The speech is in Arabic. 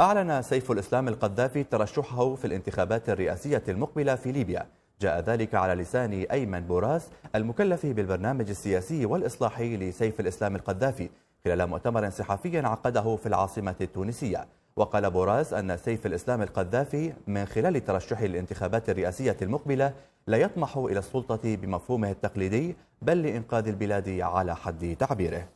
أعلن سيف الإسلام القذافي ترشحه في الانتخابات الرئاسية المقبلة في ليبيا جاء ذلك على لسان أيمن بوراس المكلف بالبرنامج السياسي والإصلاحي لسيف الإسلام القذافي خلال مؤتمر صحفي عقده في العاصمة التونسية وقال بوراس أن سيف الإسلام القذافي من خلال ترشحه للانتخابات الرئاسية المقبلة لا يطمح إلى السلطة بمفهومه التقليدي بل لإنقاذ البلاد على حد تعبيره